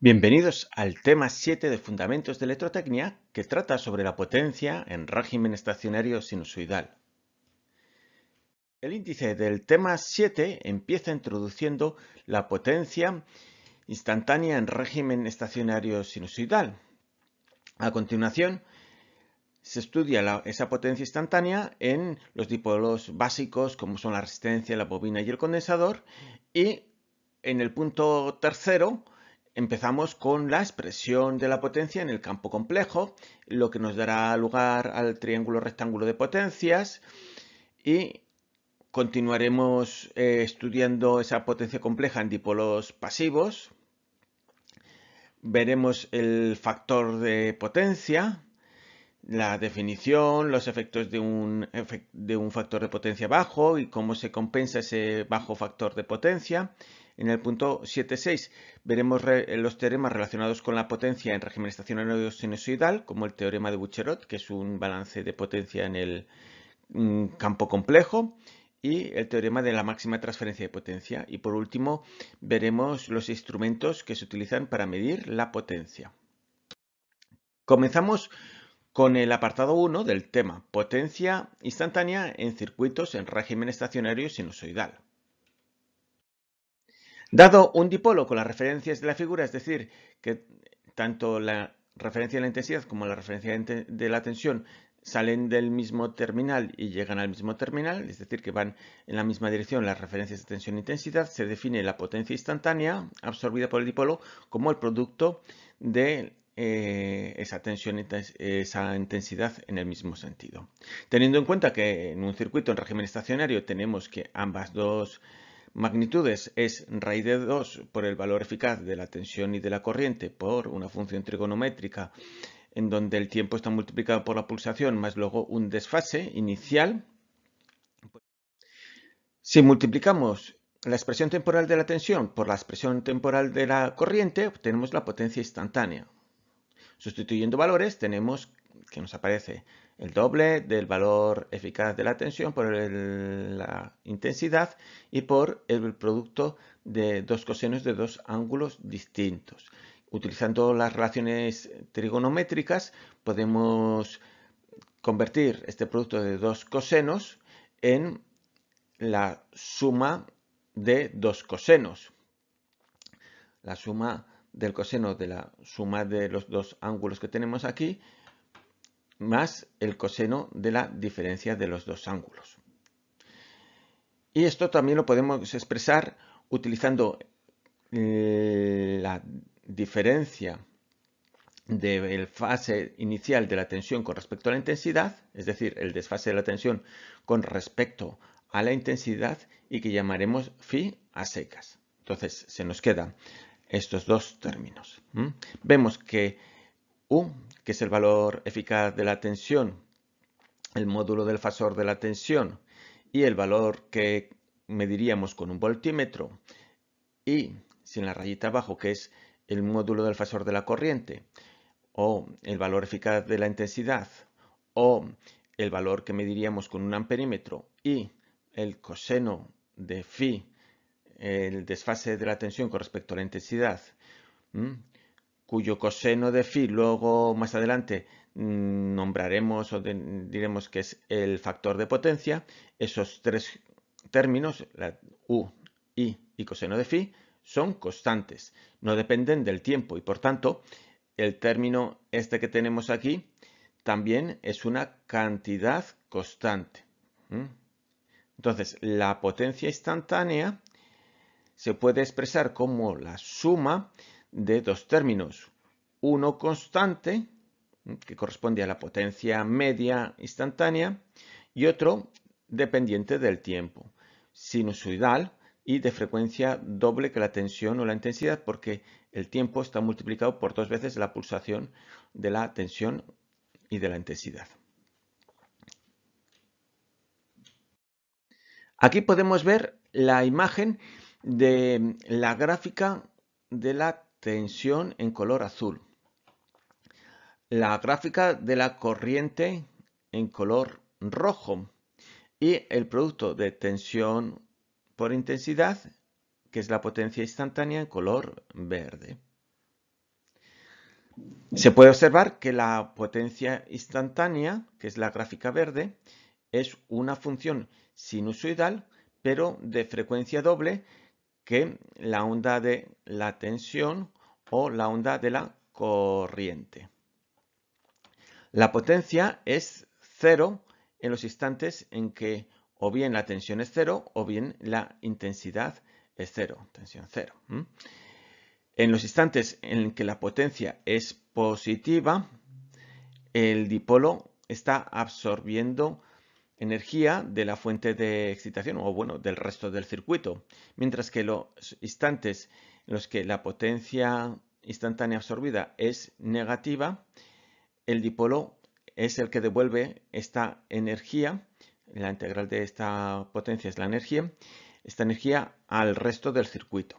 Bienvenidos al tema 7 de Fundamentos de Electrotecnia, que trata sobre la potencia en régimen estacionario sinusoidal. El índice del tema 7 empieza introduciendo la potencia instantánea en régimen estacionario sinusoidal. A continuación, se estudia esa potencia instantánea en los dipolos básicos como son la resistencia, la bobina y el condensador y en el punto tercero Empezamos con la expresión de la potencia en el campo complejo, lo que nos dará lugar al triángulo rectángulo de potencias y continuaremos eh, estudiando esa potencia compleja en dipolos pasivos. Veremos el factor de potencia, la definición, los efectos de un factor de potencia bajo y cómo se compensa ese bajo factor de potencia en el punto 7.6 veremos eh, los teoremas relacionados con la potencia en régimen estacionario sinusoidal, como el teorema de Bucherot, que es un balance de potencia en el mm, campo complejo, y el teorema de la máxima transferencia de potencia. Y por último, veremos los instrumentos que se utilizan para medir la potencia. Comenzamos con el apartado 1 del tema, potencia instantánea en circuitos en régimen estacionario sinusoidal. Dado un dipolo con las referencias de la figura, es decir, que tanto la referencia de la intensidad como la referencia de la tensión salen del mismo terminal y llegan al mismo terminal, es decir, que van en la misma dirección las referencias de tensión e intensidad, se define la potencia instantánea absorbida por el dipolo como el producto de eh, esa tensión, e-, esa intensidad en el mismo sentido. Teniendo en cuenta que en un circuito en régimen estacionario tenemos que ambas dos Magnitudes es raíz de 2 por el valor eficaz de la tensión y de la corriente por una función trigonométrica en donde el tiempo está multiplicado por la pulsación más luego un desfase inicial. Si multiplicamos la expresión temporal de la tensión por la expresión temporal de la corriente, obtenemos la potencia instantánea. Sustituyendo valores tenemos que nos aparece el doble del valor eficaz de la tensión por la intensidad y por el producto de dos cosenos de dos ángulos distintos. Utilizando las relaciones trigonométricas podemos convertir este producto de dos cosenos en la suma de dos cosenos. La suma del coseno de la suma de los dos ángulos que tenemos aquí más el coseno de la diferencia de los dos ángulos. Y esto también lo podemos expresar utilizando eh, la diferencia del fase inicial de la tensión con respecto a la intensidad, es decir, el desfase de la tensión con respecto a la intensidad y que llamaremos phi a secas. Entonces se nos quedan estos dos términos. Vemos que U que es el valor eficaz de la tensión, el módulo del fasor de la tensión y el valor que mediríamos con un voltímetro y sin la rayita abajo, que es el módulo del fasor de la corriente, o el valor eficaz de la intensidad, o el valor que mediríamos con un amperímetro y el coseno de phi, el desfase de la tensión con respecto a la intensidad, cuyo coseno de phi luego más adelante mm, nombraremos o diremos que es el factor de potencia, esos tres términos, la u, i y coseno de phi, son constantes, no dependen del tiempo y por tanto el término este que tenemos aquí también es una cantidad constante. Entonces, la potencia instantánea se puede expresar como la suma de dos términos, uno constante, que corresponde a la potencia media instantánea, y otro dependiente del tiempo, sinusoidal y de frecuencia doble que la tensión o la intensidad, porque el tiempo está multiplicado por dos veces la pulsación de la tensión y de la intensidad. Aquí podemos ver la imagen de la gráfica de la tensión en color azul. La gráfica de la corriente en color rojo. Y el producto de tensión por intensidad, que es la potencia instantánea en color verde. Se puede observar que la potencia instantánea, que es la gráfica verde, es una función sinusoidal, pero de frecuencia doble, que la onda de la tensión o la onda de la corriente. La potencia es cero en los instantes en que o bien la tensión es cero o bien la intensidad es cero, tensión cero. En los instantes en que la potencia es positiva, el dipolo está absorbiendo energía de la fuente de excitación o bueno, del resto del circuito, mientras que los instantes los que la potencia instantánea absorbida es negativa, el dipolo es el que devuelve esta energía, la integral de esta potencia es la energía, esta energía al resto del circuito.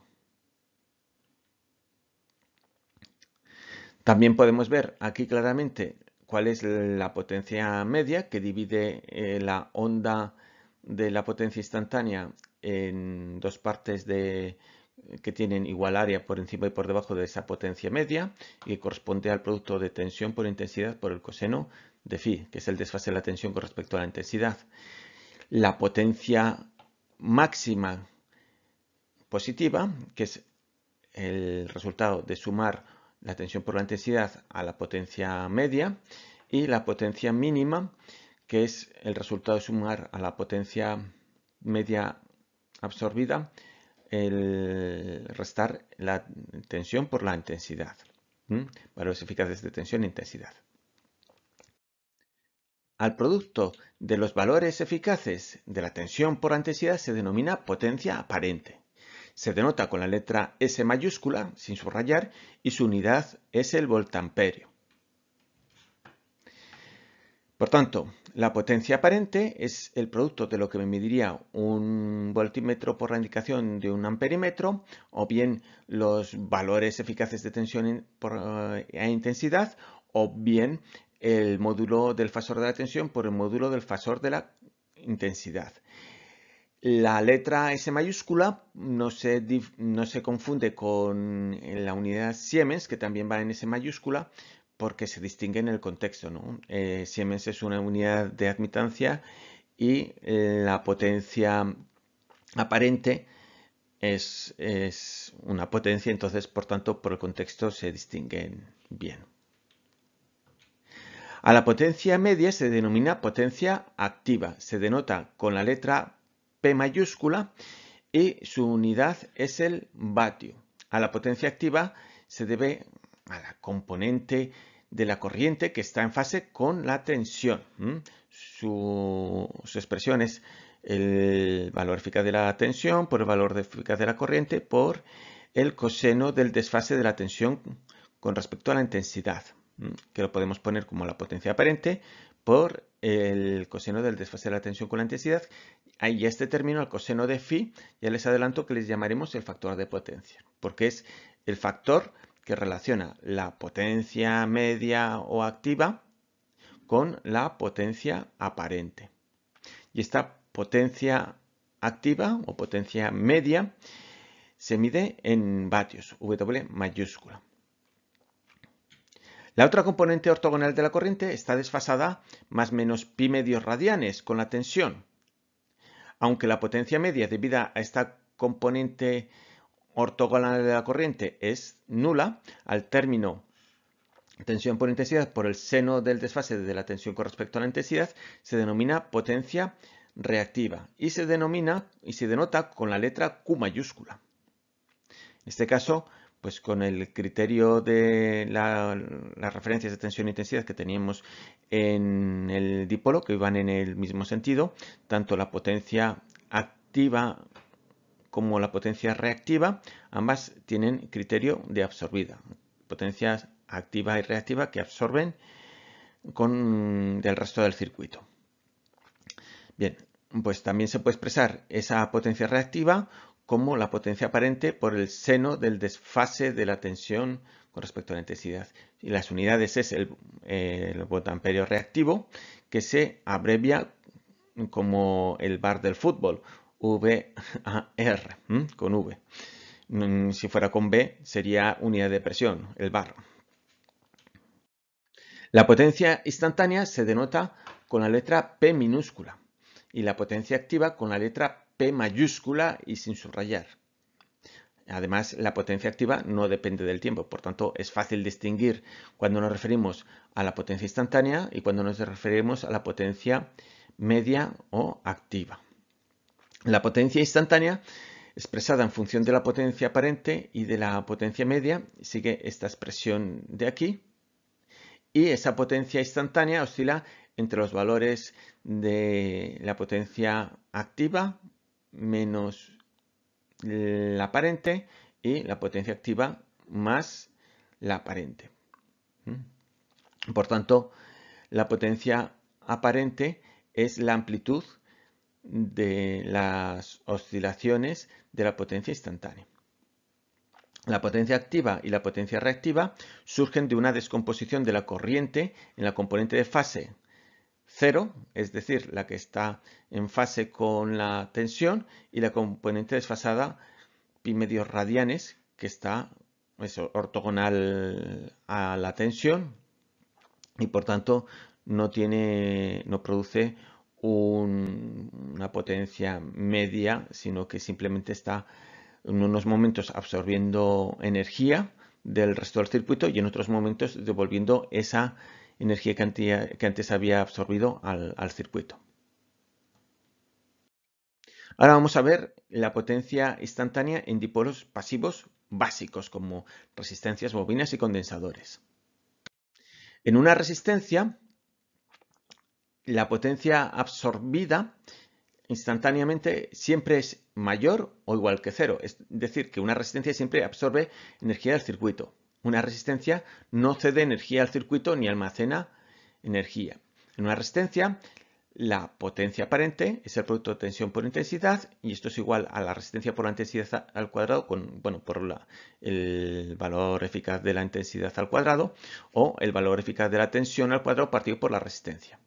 También podemos ver aquí claramente cuál es la potencia media que divide eh, la onda de la potencia instantánea en dos partes de que tienen igual área por encima y por debajo de esa potencia media y corresponde al producto de tensión por intensidad por el coseno de phi, que es el desfase de la tensión con respecto a la intensidad. La potencia máxima positiva, que es el resultado de sumar la tensión por la intensidad a la potencia media, y la potencia mínima, que es el resultado de sumar a la potencia media absorbida el restar la tensión por la intensidad. Valores eficaces de tensión e intensidad. Al producto de los valores eficaces de la tensión por la intensidad se denomina potencia aparente. Se denota con la letra S mayúscula, sin subrayar, y su unidad es el voltamperio. Por tanto, la potencia aparente es el producto de lo que me mediría un voltímetro por la indicación de un amperímetro o bien los valores eficaces de tensión e intensidad o bien el módulo del fasor de la tensión por el módulo del fasor de la intensidad. La letra S mayúscula no se, no se, confunde con la unidad Siemens, que también va en S mayúscula, porque se distingue en el contexto. Eh, Siemens es una unidad de admitancia y eh, la potencia aparente es, es, una potencia, entonces por tanto por el contexto se distinguen bien. A la potencia media se denomina potencia activa, se denota con la letra P mayúscula y su unidad es el vatio. A la potencia activa se debe a la componente de la corriente que está en fase con la tensión. Su, expresión es el valor eficaz de la tensión por el valor eficaz de la corriente por el coseno del desfase de la tensión con respecto a la intensidad, que lo podemos poner como la potencia aparente por el coseno del desfase de la tensión con la intensidad. Ahí este término, el coseno de phi, ya les adelanto que les llamaremos el factor de potencia, porque es el factor que relaciona la potencia media o activa con la potencia aparente. Y esta potencia activa o potencia media se mide en vatios, W mayúscula. La otra componente ortogonal de la corriente está desfasada más menos pi medios radianes con la tensión. Aunque la potencia media debida a esta componente ortogonal de la corriente es nula al término tensión por intensidad por el seno del desfase de la tensión con respecto a la intensidad se denomina potencia reactiva y se denomina y se denota con la letra Q mayúscula. En este caso, pues con el criterio de las referencias de tensión e intensidad que teníamos en el dipolo, que iban en el mismo sentido, tanto la potencia activa como la potencia reactiva, ambas tienen criterio de absorbida. Potencias activa y reactiva que absorben con del resto del circuito. Bien, pues también se puede expresar esa potencia reactiva como la potencia aparente por el seno del desfase de la tensión con respecto a la intensidad. Y las unidades es el, el voltamperio reactivo, que se abrevia como el bar del fútbol, VAR, con V. Mm, si fuera con B, sería unidad de presión, el bar. La potencia instantánea se denota con la letra P minúscula y la potencia activa con la letra P mayúscula y sin subrayar. Además, la potencia activa no depende del tiempo, por tanto es fácil distinguir cuando nos referimos a la potencia instantánea y cuando nos referimos a la potencia media o activa. La potencia instantánea, expresada en función de la potencia aparente y de la potencia media, sigue esta expresión de aquí. Y esa potencia instantánea oscila entre los valores de la potencia activa menos la aparente y la potencia activa más la aparente. Por tanto, la potencia aparente es la amplitud de las oscilaciones de la potencia instantánea. La potencia activa y la potencia reactiva surgen de una descomposición de la corriente en la componente de fase cero, es decir, la que está en fase con la tensión, y la componente desfasada pi medios radianes, que está ortogonal a la tensión y por tanto no, tiene, no produce una potencia media, sino que simplemente está en unos momentos absorbiendo energía del resto del circuito y en otros momentos devolviendo esa energía que, antes había absorbido al, al circuito. Ahora vamos a ver la potencia instantánea en dipolos pasivos básicos como resistencias bobinas y condensadores. En una resistencia la potencia absorbida instantáneamente siempre es mayor o igual que cero. Es decir, que una resistencia siempre absorbe energía del circuito. Una resistencia no cede energía al circuito ni almacena energía. En una resistencia, la potencia aparente es el producto de tensión por intensidad y esto es igual a la resistencia por la intensidad al cuadrado bueno, por el valor eficaz de la intensidad al cuadrado o el valor eficaz de la tensión al cuadrado partido por la resistencia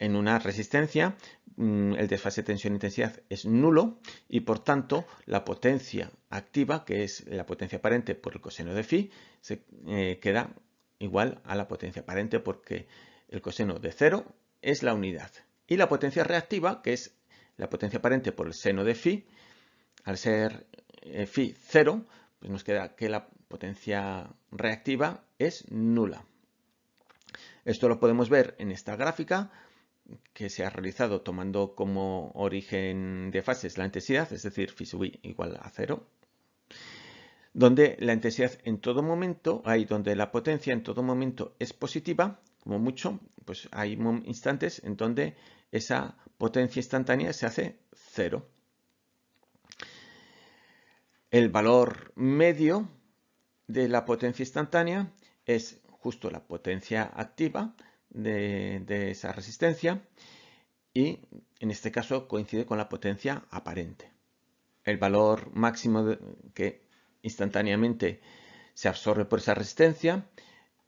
en una resistencia mm, el desfase tensión-intensidad e es nulo y por tanto la potencia activa, que es la potencia aparente por el coseno de phi, se eh, queda igual a la potencia aparente porque el coseno de cero es la unidad. Y la potencia reactiva, que es la potencia aparente por el seno de phi, al ser eh, phi cero, pues nos queda que la potencia reactiva es nula. Esto lo podemos ver en esta gráfica que se ha realizado tomando como origen de fases la intensidad, es decir, phi sub i igual a cero, donde la intensidad en todo momento, ahí donde la potencia en todo momento es positiva, como mucho, pues hay instantes en donde esa potencia instantánea se hace cero. El valor medio de la potencia instantánea es justo la potencia activa, de, esa resistencia y en este caso coincide con la potencia aparente. El valor máximo que instantáneamente se absorbe por esa resistencia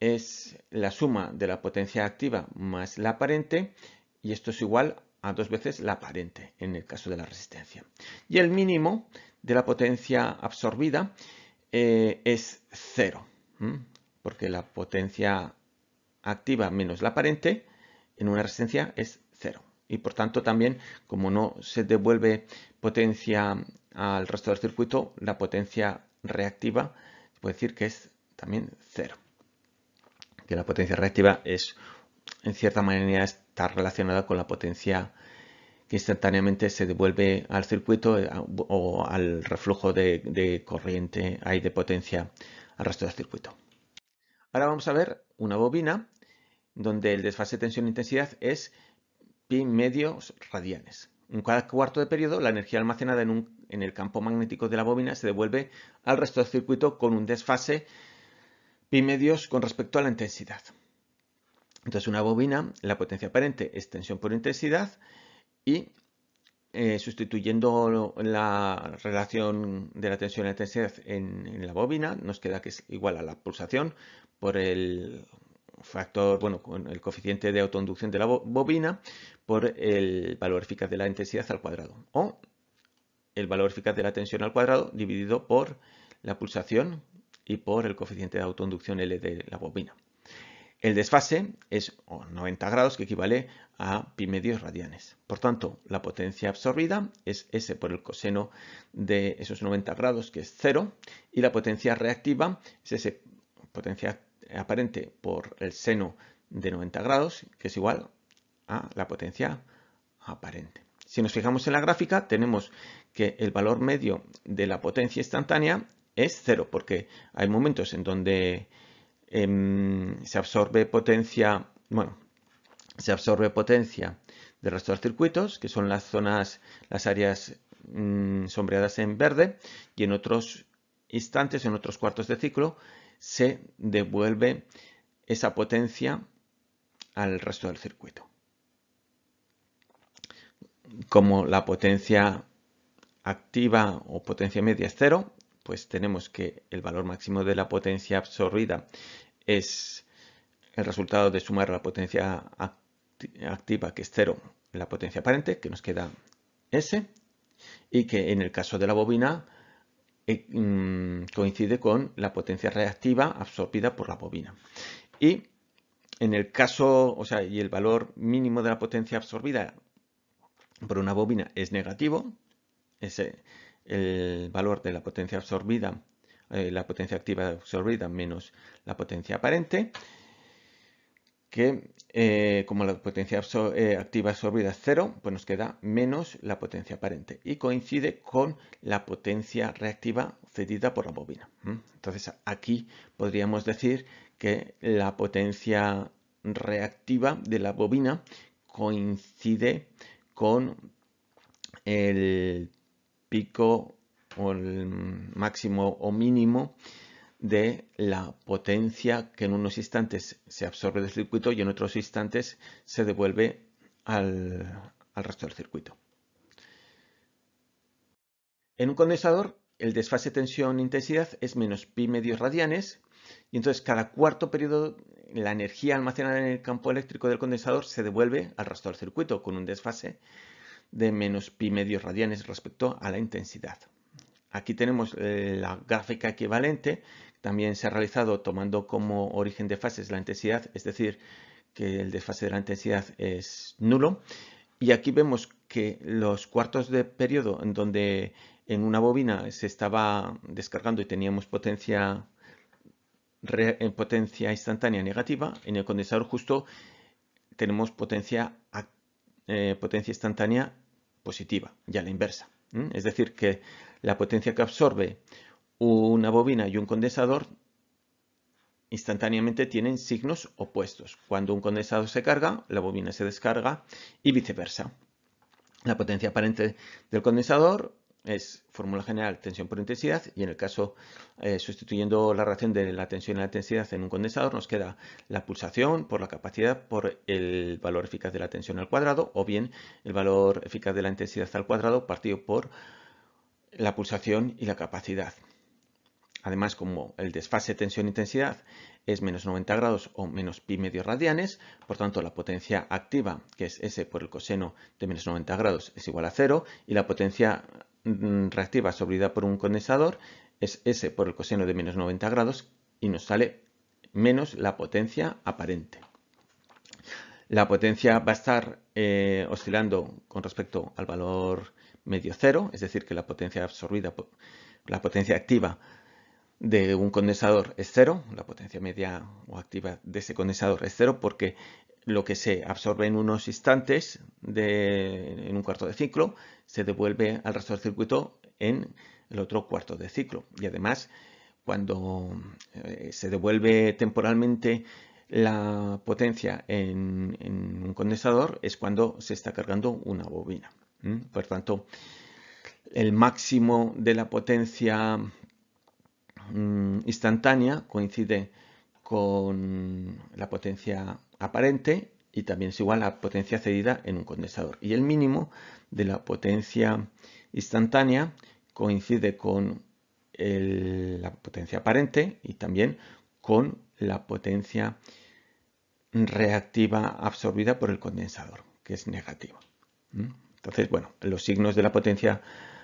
es la suma de la potencia activa más la aparente y esto es igual a dos veces la aparente en el caso de la resistencia. Y el mínimo de la potencia absorbida eh, es cero, porque la potencia activa menos la aparente en una resistencia es cero. Y por tanto también, como no se devuelve potencia al resto del circuito, la potencia reactiva puede decir que es también cero. Que la potencia reactiva es, en cierta manera, está relacionada con la potencia que instantáneamente se devuelve al circuito eh, o al reflujo de, corriente hay de potencia al resto del circuito. Ahora vamos a ver una bobina donde el desfase tensión-intensidad e es pi medios radianes. En cada cuarto de periodo, la energía almacenada en, el campo magnético de la bobina se devuelve al resto del circuito con un desfase pi medios con respecto a la intensidad. Entonces, una bobina, la potencia aparente es tensión por intensidad y eh, sustituyendo la relación de la tensión y intensidad en, la bobina, nos queda que es igual a la pulsación por el factor, bueno, con el coeficiente de autoinducción de la bobina por el valor eficaz de la intensidad al cuadrado o el valor eficaz de la tensión al cuadrado dividido por la pulsación y por el coeficiente de autoinducción L de la bobina. El desfase es 90 grados que equivale a pi medios radianes. Por tanto, la potencia absorbida es S por el coseno de esos 90 grados que es 0 y la potencia reactiva es S potencia aparente por el seno de 90 grados, que es igual a la potencia aparente. Si nos fijamos en la gráfica, tenemos que el valor medio de la potencia instantánea es cero, porque hay momentos en donde em, se absorbe potencia, bueno, se absorbe potencia del resto de circuitos, que son las zonas, las áreas mm, sombreadas en verde, y en otros instantes, en otros cuartos de ciclo, se devuelve esa potencia al resto del circuito. Como la potencia activa o potencia media es cero, pues tenemos que el valor máximo de la potencia absorbida es el resultado de sumar la potencia activa, que es cero, la potencia aparente, que nos queda S, y que en el caso de la bobina eh, mm, coincide con la potencia reactiva absorbida por la bobina. Y en el caso, o sea, y el valor mínimo de la potencia absorbida por una bobina es negativo, es el valor de la potencia absorbida, eh, la potencia activa absorbida menos la potencia aparente, que eh, como la potencia eh, activa absorbida es cero, pues nos queda menos la potencia aparente y coincide con la potencia reactiva cedida por la bobina. Entonces aquí podríamos decir que la potencia reactiva de la bobina coincide con el pico o el máximo o mínimo de la potencia que en unos instantes se absorbe del circuito y en otros instantes se devuelve al, al resto del circuito. En un condensador, el desfase tensión-intensidad e es menos pi medios radianes y entonces cada cuarto periodo la energía almacenada en el campo eléctrico del condensador se devuelve al resto del circuito con un desfase de menos pi medios radianes respecto a la intensidad. Aquí tenemos eh, la gráfica equivalente también se ha realizado tomando como origen de fases la intensidad, es decir, que el desfase de la intensidad es nulo. Y aquí vemos que los cuartos de periodo en donde en una bobina se estaba descargando y teníamos potencia eh, potencia instantánea negativa, en el condensador justo tenemos potencia, eh, potencia instantánea positiva, ya la inversa. Es decir, que la potencia que absorbe una bobina y un condensador instantáneamente tienen signos opuestos. Cuando un condensador se carga, la bobina se descarga y viceversa. La potencia aparente del condensador es fórmula general tensión por intensidad y en el caso eh, sustituyendo la relación de la tensión y la intensidad en un condensador nos queda la pulsación por la capacidad por el valor eficaz de la tensión al cuadrado o bien el valor eficaz de la intensidad al cuadrado partido por la pulsación y la capacidad. Además, como el desfase tensión-intensidad e es menos 90 grados o menos pi medio radianes, por tanto la potencia activa, que es S por el coseno de menos 90 grados, es igual a cero, y la potencia mm, reactiva absorbida por un condensador es S por el coseno de menos 90 grados y nos sale menos la potencia aparente. La potencia va a estar eh, oscilando con respecto al valor medio cero, es decir, que la potencia absorbida, la potencia activa de un condensador es cero, la potencia media o activa de ese condensador es cero porque lo que se absorbe en unos instantes, en un cuarto de ciclo, se devuelve al resto del circuito en el otro cuarto de ciclo. Y además, cuando eh, se devuelve temporalmente la potencia en un condensador es cuando se está cargando una bobina. Por tanto, el máximo de la potencia Mm, instantánea coincide con la potencia aparente y también es igual a la potencia cedida en un condensador. Y el mínimo de la potencia instantánea coincide con la potencia aparente y también con la potencia reactiva absorbida por el condensador, que es negativa. ¿Mm? Entonces, bueno, los signos de la potencia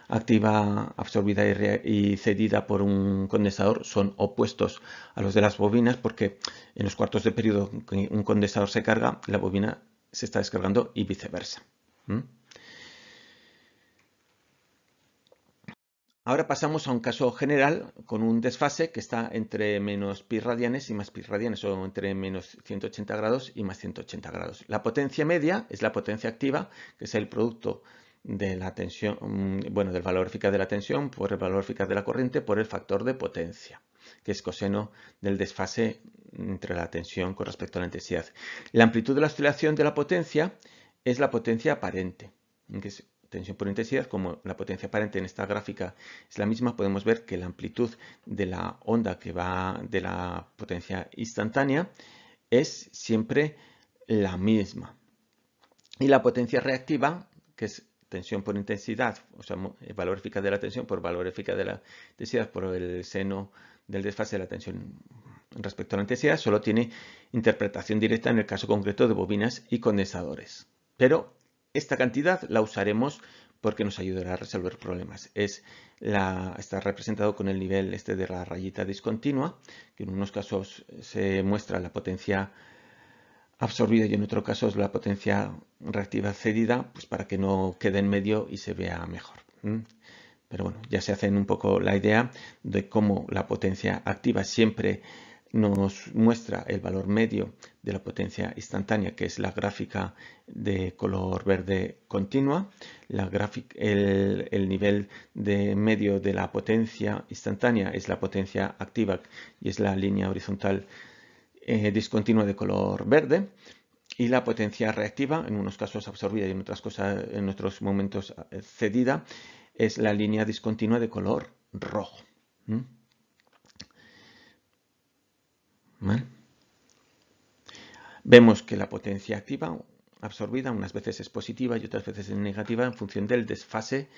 activa, absorbida y, cedida por un condensador son opuestos a los de las bobinas porque en los cuartos de periodo que un condensador se carga, la bobina se está descargando y viceversa. Ahora pasamos a un caso general con un desfase que está entre menos pi radianes y más pi radianes, o entre menos 180 grados y más 180 grados. La potencia media es la potencia activa, que es el producto de la tensión, mm, bueno, del valor eficaz de la tensión por el valor eficaz de la corriente por el factor de potencia, que es coseno del desfase entre la tensión con respecto a la intensidad. La amplitud de la oscilación de la potencia es la potencia aparente, que es tensión por intensidad, como la potencia aparente en esta gráfica es la misma, podemos ver que la amplitud de la onda que va de la potencia instantánea es siempre la misma. Y la potencia reactiva, que es tensión por intensidad, o sea, eh, valor eficaz de la tensión por valor eficaz de la intensidad por el seno del desfase de la tensión respecto a la intensidad, solo tiene interpretación directa en el caso concreto de bobinas y condensadores. Pero esta cantidad la usaremos porque nos ayudará a resolver problemas. Es la, está representado con el nivel este de la rayita discontinua, que en unos casos se muestra la potencia absorbida y en otro caso es la potencia reactiva cedida, pues para que no quede en medio y se vea mejor. Pero bueno, ya se hacen un poco la idea de cómo la potencia activa siempre nos muestra el valor medio de la potencia instantánea, que es la gráfica de color verde continua, la el, el, nivel de medio de la potencia instantánea es la potencia activa y es la línea horizontal eh, discontinua de color verde y la potencia reactiva, en unos casos absorbida y en otras cosas, en otros momentos eh, cedida, es la línea discontinua de color rojo. ¿Mm? Vemos que la potencia activa absorbida unas veces es positiva y otras veces es negativa en función del desfase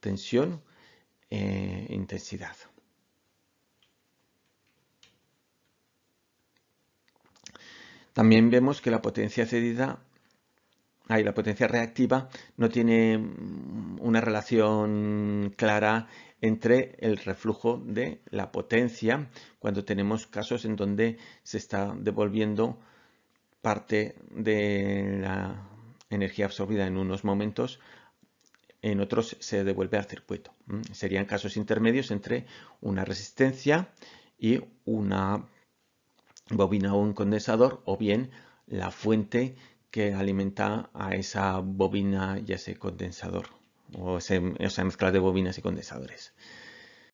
tensión e intensidad. También vemos que la potencia cedida y la potencia reactiva no tiene mm, una relación clara entre el reflujo de la potencia cuando tenemos casos en donde se está devolviendo parte de la energía absorbida en unos momentos, en otros se devuelve al circuito. Mm, serían casos intermedios entre una resistencia y una bobina o un condensador o bien la fuente que alimenta a esa bobina y a ese condensador o, esa mezcla de bobinas y condensadores.